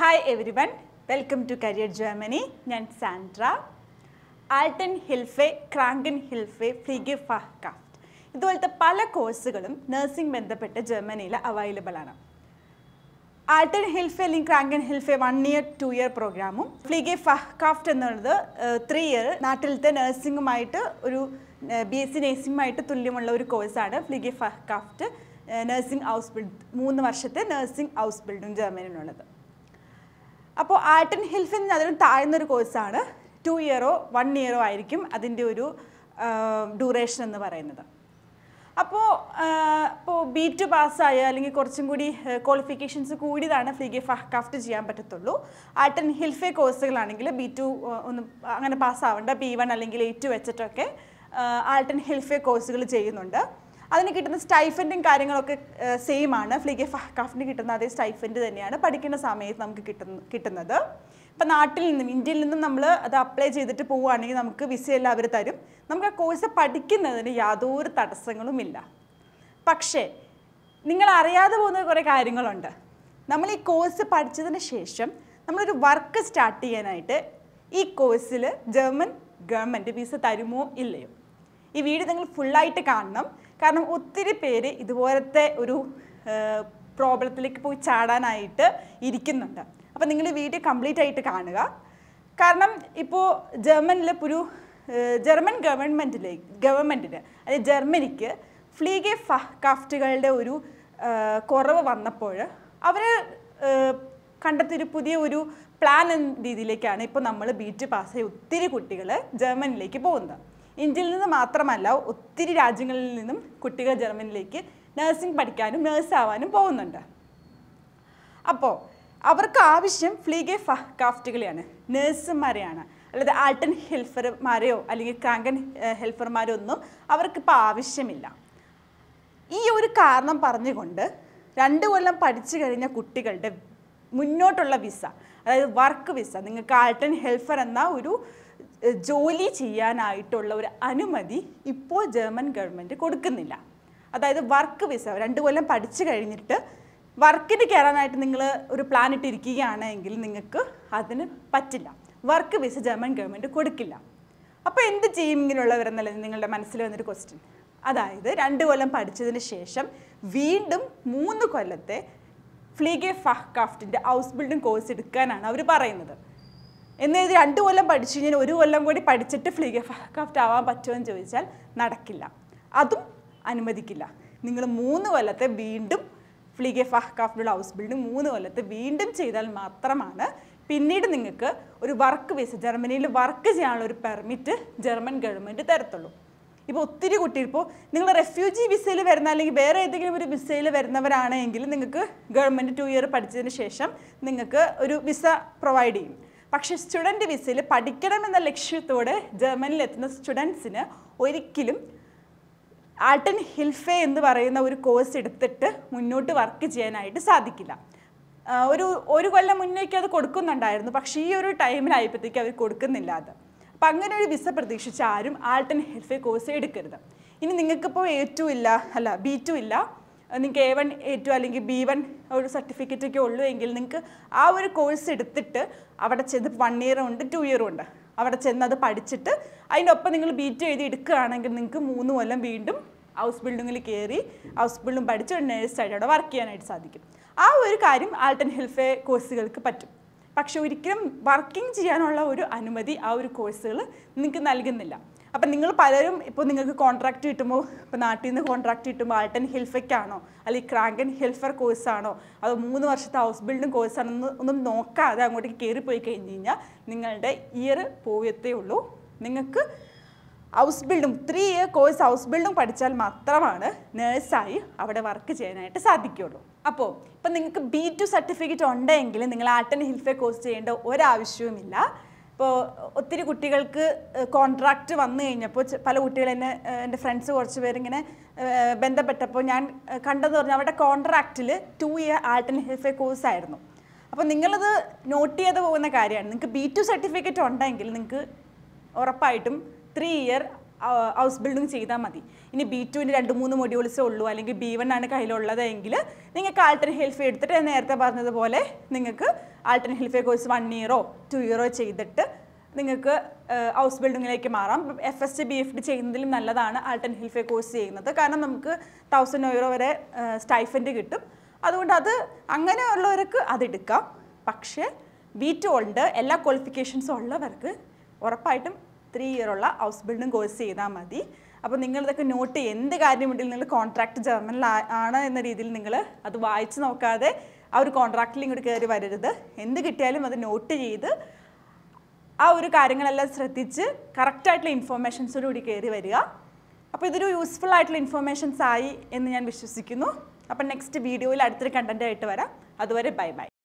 hi everyone welcome to career Germany ഞാൻ Sandra ആൾട്ടൻ ഹിൽഫെ ക്രാങ്കൻ ഹിൽഫെ ഫ്ലിഗി ഫഹ്കാഫ്റ്റ് ഇതുപോലത്തെ പല കോഴ്സുകളും നഴ്സിംഗ് ബന്ധപ്പെട്ട് ജർമ്മനിയിൽ അവൈലബിൾ ആണ് ആൾട്ടൻ ഹിൽഫെ അല്ലെങ്കിൽ ക്രാങ്കൻ ഹിൽഫെ വൺ ഇയർ ടു ഇയർ പ്രോഗ്രാമും ഫ്ലിഗെ ഫഹ്കാഫ്റ്റ് എന്നുള്ളത് ത്രീ ഇയർ നാട്ടിലത്തെ നഴ്സിംഗുമായിട്ട് ഒരു ബി എസ് സി നഴ്സിംഗുമായിട്ട് തുല്യമുള്ള ഒരു കോഴ്സാണ് ഫ്ലിഗെ ഫഹ്കാഫ്റ്റ് നഴ്സിംഗ് ഹൗസ് ബിൽഡ് മൂന്ന് വർഷത്തെ നഴ്സിംഗ് ഹൗസ് ബിൽഡും ജർമ്മനിയിലുള്ളത് അപ്പോൾ ആർട്ട് ആൻഡ് ഹെൽഫ് എന്ന് അതിന് താഴ്ന്നൊരു കോഴ്സാണ് ടു ഇയറോ വൺ ഇയറോ ആയിരിക്കും അതിൻ്റെ ഒരു ഡ്യൂറേഷൻ എന്ന് പറയുന്നത് അപ്പോൾ ഇപ്പോൾ ബി ടു പാസ്സായ അല്ലെങ്കിൽ കുറച്ചും കൂടി ക്വാളിഫിക്കേഷൻസ് കൂടിയതാണ് ഫ്രീഗെ ക്രാഫ്റ്റ് ചെയ്യാൻ പറ്റത്തുള്ളൂ ആർട്ട് ആൻഡ് ഹിൽഫെ കോഴ്സുകളാണെങ്കിൽ ബി ടു ഒന്ന് അങ്ങനെ പാസ്സാവേണ്ട ബി വൺ അല്ലെങ്കിൽ എയ്റ്റ് വെച്ചിട്ടൊക്കെ ആർട്ട് ആൻഡ് ഹിൽഫെ കോഴ്സുകൾ ചെയ്യുന്നുണ്ട് അതിന് കിട്ടുന്ന സ്റ്റൈഫൻറ്റും കാര്യങ്ങളൊക്കെ സെയിം ആണ് ഫ്ലിഗെ ഫഹ്കാഫിന് കിട്ടുന്ന അതേ സ്റ്റൈഫൻറ്റ് തന്നെയാണ് പഠിക്കുന്ന സമയത്ത് നമുക്ക് കിട്ടുന്ന കിട്ടുന്നത് ഇപ്പം നാട്ടിൽ നിന്നും ഇന്ത്യയിൽ നിന്നും നമ്മൾ അത് അപ്ലൈ ചെയ്തിട്ട് പോവുകയാണെങ്കിൽ നമുക്ക് വിസ എല്ലാം അവർ തരും നമുക്ക് ആ കോഴ്സ് പഠിക്കുന്നതിന് യാതൊരു തടസ്സങ്ങളുമില്ല പക്ഷേ നിങ്ങൾ അറിയാതെ പോകുന്ന കുറേ കാര്യങ്ങളുണ്ട് നമ്മൾ ഈ കോഴ്സ് പഠിച്ചതിന് ശേഷം നമ്മളൊരു വർക്ക് സ്റ്റാർട്ട് ചെയ്യാനായിട്ട് ഈ കോഴ്സിൽ ജർമ്മൻ ഗവൺമെൻറ് വിസ തരുമോ ഇല്ലയോ ഈ വീഡിയോ നിങ്ങൾ ഫുള്ളായിട്ട് കാണണം കാരണം ഒത്തിരി പേര് ഇതുപോലത്തെ ഒരു പ്രോബ്ലത്തിലേക്ക് പോയി ചാടാനായിട്ട് ഇരിക്കുന്നുണ്ട് അപ്പോൾ നിങ്ങൾ ഈ വീഡിയോ കംപ്ലീറ്റ് ആയിട്ട് കാണുക കാരണം ഇപ്പോൾ ജർമ്മനിലെ ഒരു ജർമ്മൻ ഗവൺമെൻറ്റിലേക്ക് ഗവൺമെൻറ്റിന് അതായത് ജർമ്മനിക്ക് ഫ്ലീഗെ കാഫ്റ്റുകളുടെ ഒരു കുറവ് വന്നപ്പോൾ അവർ കണ്ടെത്തിയൊരു പുതിയ ഒരു പ്ലാൻ എന്ന രീതിയിലേക്കാണ് ഇപ്പോൾ നമ്മൾ ബീറ്റ് പാസ്സായി ഒത്തിരി കുട്ടികൾ ജർമ്മനിലേക്ക് പോകുന്നത് ഇന്ത്യയിൽ നിന്ന് മാത്രമല്ല ഒത്തിരി രാജ്യങ്ങളിൽ നിന്നും കുട്ടികൾ ജർമ്മനിയിലേക്ക് നഴ്സിംഗ് പഠിക്കാനും ആവാനും പോകുന്നുണ്ട് അപ്പോൾ അവർക്ക് ആവശ്യം ഫ്ലീഗെ ഫ കാഫ്റ്റുകളെയാണ് നേഴ്സുമാരെയാണ് അല്ലാതെ ആൾട്ടൻ ഹെൽഫർമാരെയോ അല്ലെങ്കിൽ ക്രാങ്കൻ ഹെൽഫർമാരോ ഒന്നും അവർക്കിപ്പോൾ ആവശ്യമില്ല ഈ ഒരു കാരണം പറഞ്ഞുകൊണ്ട് രണ്ട് കൊല്ലം പഠിച്ചു കഴിഞ്ഞ കുട്ടികളുടെ മുന്നോട്ടുള്ള വിസ അതായത് വർക്ക് വിസ നിങ്ങൾക്ക് ആൾട്ടൻ ഹെൽഫർ എന്ന ഒരു ജോലി ചെയ്യാനായിട്ടുള്ള ഒരു അനുമതി ഇപ്പോൾ ജർമ്മൻ ഗവൺമെൻറ് കൊടുക്കുന്നില്ല അതായത് വർക്ക് വിസ രണ്ട് കൊല്ലം പഠിച്ചു കഴിഞ്ഞിട്ട് വർക്കിന് കയറാനായിട്ട് നിങ്ങൾ ഒരു പ്ലാൻ ഇട്ടിരിക്കുകയാണെങ്കിൽ നിങ്ങൾക്ക് അതിന് പറ്റില്ല വർക്ക് വിസ ജർമ്മൻ ഗവൺമെൻറ് കൊടുക്കില്ല അപ്പോൾ എന്ത് ചെയ്യും ഇങ്ങനെയുള്ളവരെന്നല്ല നിങ്ങളുടെ മനസ്സിൽ വന്നൊരു ക്വസ്റ്റ്യൻ അതായത് രണ്ട് കൊല്ലം പഠിച്ചതിന് ശേഷം വീണ്ടും മൂന്ന് കൊല്ലത്തെ ഫ്ലീഗെ ഫഹ്കാഫ്റ്റിൻ്റെ ഹൗസ് ബിൽഡിംഗ് കോഴ്സ് എടുക്കാനാണ് അവർ പറയുന്നത് ഇത് രണ്ട് കൊല്ലം പഠിച്ചു കഴിഞ്ഞാൽ ഒരു കൊല്ലം കൂടി പഠിച്ചിട്ട് ഫ്ലീ ക്രാഫ്റ്റ് ആവാൻ പറ്റുമെന്ന് ചോദിച്ചാൽ നടക്കില്ല അതും അനുവദിക്കില്ല നിങ്ങൾ മൂന്ന് കൊല്ലത്തെ വീണ്ടും ഫ്ലീഗെ ഫഹ്കാഫ്റ്റുള്ള ഹൗസ് ബിൽഡിംഗ് മൂന്ന് കൊല്ലത്തെ വീണ്ടും ചെയ്താൽ മാത്രമാണ് പിന്നീട് നിങ്ങൾക്ക് ഒരു വർക്ക് വിസ ജർമ്മനിയിൽ വർക്ക് ചെയ്യാനുള്ള ഒരു പെർമിറ്റ് ജർമ്മൻ ഗവൺമെൻറ് തരത്തുള്ളൂ ഇപ്പോൾ ഒത്തിരി കുട്ടി ഇപ്പോൾ നിങ്ങൾ റെഫ്യൂജി വിസയിൽ വരുന്ന അല്ലെങ്കിൽ വേറെ ഏതെങ്കിലും ഒരു വിസയിൽ വരുന്നവരാണെങ്കിൽ നിങ്ങൾക്ക് ഗവൺമെൻറ് ടു ഇയർ പഠിച്ചതിന് ശേഷം നിങ്ങൾക്ക് ഒരു വിസ പ്രൊവൈഡ് ചെയ്യും പക്ഷേ സ്റ്റുഡൻറ്റ് വിസയിൽ പഠിക്കണമെന്ന ലക്ഷ്യത്തോടെ എത്തുന്ന സ്റ്റുഡൻസിന് ഒരിക്കലും ആൾട്ടൻ ഹിൽഫെ എന്ന് പറയുന്ന ഒരു കോഴ്സ് എടുത്തിട്ട് മുന്നോട്ട് വർക്ക് ചെയ്യാനായിട്ട് സാധിക്കില്ല ഒരു ഒരു കൊല്ലം മുന്നേക്ക് അത് കൊടുക്കുന്നുണ്ടായിരുന്നു പക്ഷേ ഈ ഒരു ടൈമിലായപ്പോഴത്തേക്ക് അവർ കൊടുക്കുന്നില്ല അത് അപ്പം അങ്ങനെ ഒരു വിസ പ്രതീക്ഷിച്ച് ആരും ആൾട്ടൻ ഹിൽഫെ കോഴ്സ് എടുക്കരുത് ഇനി നിങ്ങൾക്കിപ്പോൾ എ ടു ഇല്ല അല്ല ബി ടു ഇല്ല നിങ്ങൾക്ക് എ വൺ എ ടു അല്ലെങ്കിൽ ബി വൺ ഒരു സർട്ടിഫിക്കറ്റൊക്കെ ഉള്ളൂ എങ്കിൽ നിങ്ങൾക്ക് ആ ഒരു കോഴ്സ് എടുത്തിട്ട് അവിടെ ചെന്ന് വൺ ഇയർ ഉണ്ട് ടു ഇയറും ഉണ്ട് അവിടെ ചെന്ന് അത് പഠിച്ചിട്ട് അതിൻ്റെ ഒപ്പം നിങ്ങൾ ബി ടു എഴുതി എടുക്കുകയാണെങ്കിൽ നിങ്ങൾക്ക് മൂന്ന് കൊല്ലം വീണ്ടും ഹൗസ് ബിൽഡിങ്ങിൽ കയറി ഹൗസ് ബിൽഡിങ് പഠിച്ച് ഒരു നേഴ്സായിട്ട് അവിടെ വർക്ക് ചെയ്യാനായിട്ട് സാധിക്കും ആ ഒരു കാര്യം ആൾട്ടൻ ഹെൽഫെയർ കോഴ്സുകൾക്ക് പറ്റും പക്ഷെ ഒരിക്കലും വർക്കിംഗ് ചെയ്യാനുള്ള ഒരു അനുമതി ആ ഒരു കോഴ്സുകൾ നിങ്ങൾക്ക് നൽകുന്നില്ല അപ്പം നിങ്ങൾ പലരും ഇപ്പോൾ നിങ്ങൾക്ക് കോൺട്രാക്റ്റ് കിട്ടുമ്പോൾ ഇപ്പോൾ നാട്ടിൽ നിന്ന് കോൺട്രാക്റ്റ് കിട്ടുമ്പോൾ ആൾട്ടൻ ഹിൽഫയ്ക്കാണോ അല്ലെങ്കിൽ ക്രാങ്കൻ ഹിൽഫർ കോഴ്സാണോ അതോ മൂന്ന് വർഷത്തെ ഹൗസ് ബിൽഡിംഗ് കോഴ്സാണെന്ന് ഒന്നും നോക്കാതെ അങ്ങോട്ടേക്ക് കയറിപ്പോയി പോയി കഴിഞ്ഞ് കഴിഞ്ഞാൽ നിങ്ങളുടെ ഇയർ പോയത്തേ ഉള്ളൂ നിങ്ങൾക്ക് ഹൗസ് ബിൽഡിംഗ് ത്രീ ഇയർ കോഴ്സ് ഹൗസ് ബിൽഡിംഗ് പഠിച്ചാൽ മാത്രമാണ് നേഴ്സായി അവിടെ വർക്ക് ചെയ്യാനായിട്ട് സാധിക്കുകയുള്ളൂ അപ്പോൾ ഇപ്പം നിങ്ങൾക്ക് ബി ടു സർട്ടിഫിക്കറ്റ് ഉണ്ടെങ്കിൽ നിങ്ങൾ ആർട്ട് ആൻഡ് ഹിൽഫെ കോഴ്സ് ചെയ്യേണ്ട ഒരാവശ്യവുമില്ല ഇപ്പോൾ ഒത്തിരി കുട്ടികൾക്ക് കോൺട്രാക്റ്റ് വന്നു കഴിഞ്ഞപ്പോൾ പല കുട്ടികൾ എന്നെ എൻ്റെ ഫ്രണ്ട്സ് കുറച്ച് പേരിങ്ങനെ ബന്ധപ്പെട്ടപ്പോൾ ഞാൻ കണ്ടെന്ന് പറഞ്ഞാൽ അവരുടെ കോൺട്രാക്റ്റിൽ ടു ഇയർ ആർട്ട് ആൻഡ് ഹെൽഫ് കോഴ്സ് ആയിരുന്നു അപ്പോൾ നിങ്ങളത് നോട്ട് ചെയ്ത് പോകുന്ന കാര്യമാണ് നിങ്ങൾക്ക് ബി ടു സർട്ടിഫിക്കറ്റ് ഉണ്ടെങ്കിൽ നിങ്ങൾക്ക് ഉറപ്പായിട്ടും ത്രീ ഇയർ ഹൗസ് ബിൽഡിംഗ് ചെയ്താൽ മതി ഇനി ബി ടുവിന് രണ്ട് മൂന്ന് മൊഡ്യൂൾസേ ഉള്ളൂ അല്ലെങ്കിൽ ബി വൺ ആണ് കയ്യിലുള്ളതെങ്കിൽ നിങ്ങൾക്ക് ആൾട്ടർ ഹെൽഫ് എടുത്തിട്ട് നേരത്തെ പറഞ്ഞതുപോലെ നിങ്ങൾക്ക് ആൾട്ടർ ഹെൽഫേ കോഴ്സ് വൺ ഇയറോ ടു ഇയറോ ചെയ്തിട്ട് നിങ്ങൾക്ക് ഹൗസ് ബിൽഡിങ്ങിലേക്ക് മാറാം F S T B F D ചെയ്യുന്നതിലും നല്ലതാണ് ആൾട്ടർ ഹെൽഫേ കോഴ്സ് ചെയ്യുന്നത് കാരണം നമുക്ക് തൗസൻഡ് യൂറോ വരെ സ്റ്റൈഫൻഡ് കിട്ടും അതുകൊണ്ട് അത് അങ്ങനെയുള്ളവർക്ക് അതെടുക്കാം പക്ഷേ ബി ടു ഉണ്ട് എല്ലാ ക്വാളിഫിക്കേഷൻസും ഉള്ളവർക്ക് ഉറപ്പായിട്ടും ത്രീ ഇയറുള്ള ഹൗസ് ബിൽഡിങ് കോഴ്സ് ചെയ്താൽ മതി അപ്പോൾ നിങ്ങൾ ഇതൊക്കെ നോട്ട് ചെയ്യും എന്ത് കാര്യമുണ്ടെങ്കിലും നിങ്ങൾ കോൺട്രാക്ട് ജർമ്മനിൽ ആണ് എന്ന രീതിയിൽ നിങ്ങൾ അത് വായിച്ച് നോക്കാതെ ആ ഒരു കോൺട്രാക്റ്റിൽ ഇങ്ങോട്ട് കയറി വരരുത് എന്ത് കിട്ടിയാലും അത് നോട്ട് ചെയ്ത് ആ ഒരു കാര്യങ്ങളെല്ലാം ശ്രദ്ധിച്ച് കറക്റ്റായിട്ടുള്ള ഇൻഫോർമേഷൻസോട് കൂടി കയറി വരിക അപ്പോൾ ഇതൊരു യൂസ്ഫുൾ ആയിട്ടുള്ള ഇൻഫോർമേഷൻസ് ആയി എന്ന് ഞാൻ വിശ്വസിക്കുന്നു അപ്പം നെക്സ്റ്റ് വീഡിയോയിൽ അടുത്തൊരു കണ്ടൻ്റ് ആയിട്ട് വരാം അതുവരെ ബൈ ബൈ